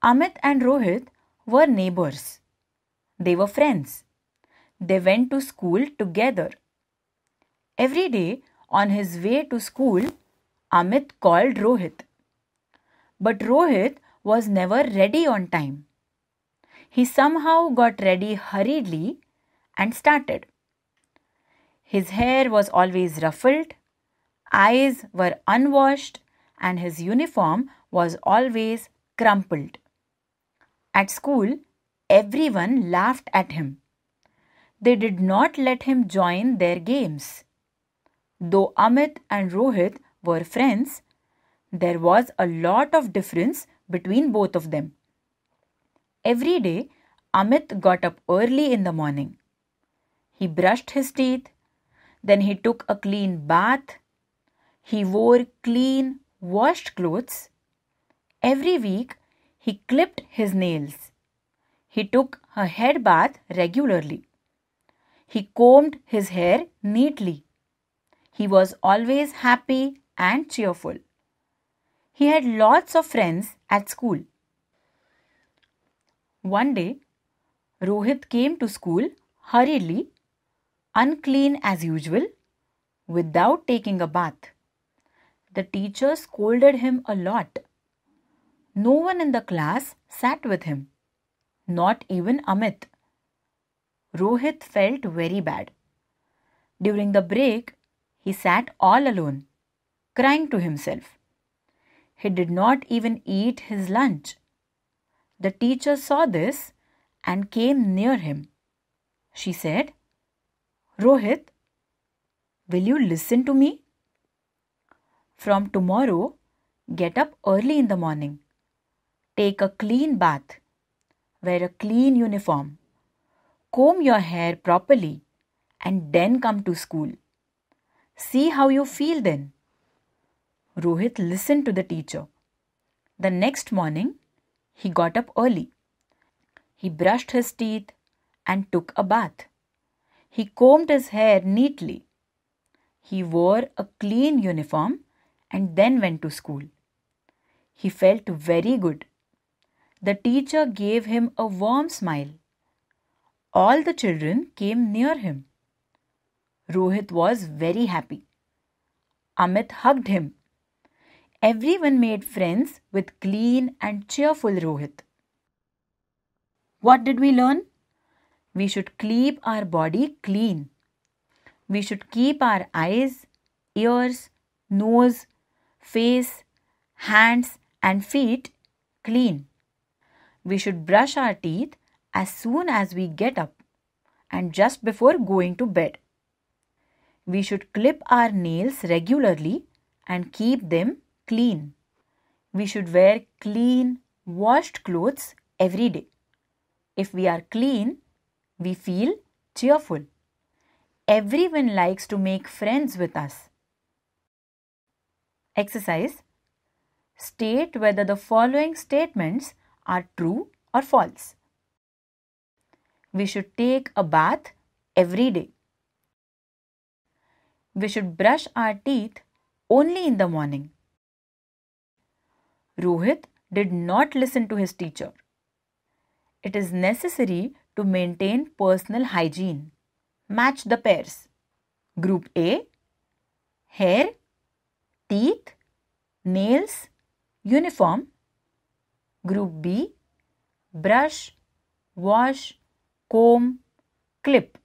Amit and Rohit were neighbors. They were friends. They went to school together. Every day on his way to school, Amit called Rohit. But Rohit was never ready on time. He somehow got ready hurriedly and started. His hair was always ruffled, eyes were unwashed, and his uniform was always crumpled. At school, everyone laughed at him. They did not let him join their games. Though Amit and Rohit were friends, there was a lot of difference between both of them. Every day, Amit got up early in the morning. He brushed his teeth, then he took a clean bath. He wore clean, washed clothes. Every week, he clipped his nails. He took a head bath regularly. He combed his hair neatly. He was always happy and cheerful. He had lots of friends at school. One day, Rohit came to school hurriedly, unclean as usual, without taking a bath. The teacher scolded him a lot. No one in the class sat with him, not even Amit. Rohit felt very bad. During the break, he sat all alone, crying to himself. He did not even eat his lunch. The teacher saw this and came near him. She said, Rohit, will you listen to me? From tomorrow, get up early in the morning. Take a clean bath. Wear a clean uniform. Comb your hair properly and then come to school. See how you feel then. Rohit listened to the teacher. The next morning, he got up early. He brushed his teeth and took a bath. He combed his hair neatly. He wore a clean uniform and then went to school. He felt very good. The teacher gave him a warm smile. All the children came near him. Rohit was very happy. Amit hugged him. Everyone made friends with clean and cheerful Rohit. What did we learn? We should keep our body clean. We should keep our eyes, ears, nose, face, hands, and feet clean we should brush our teeth as soon as we get up and just before going to bed. We should clip our nails regularly and keep them clean. We should wear clean, washed clothes every day. If we are clean, we feel cheerful. Everyone likes to make friends with us. Exercise State whether the following statements are true or false. We should take a bath every day. We should brush our teeth only in the morning. Rohit did not listen to his teacher. It is necessary to maintain personal hygiene. Match the pairs. Group A Hair, teeth, nails, uniform, Group B brush, wash, comb, clip.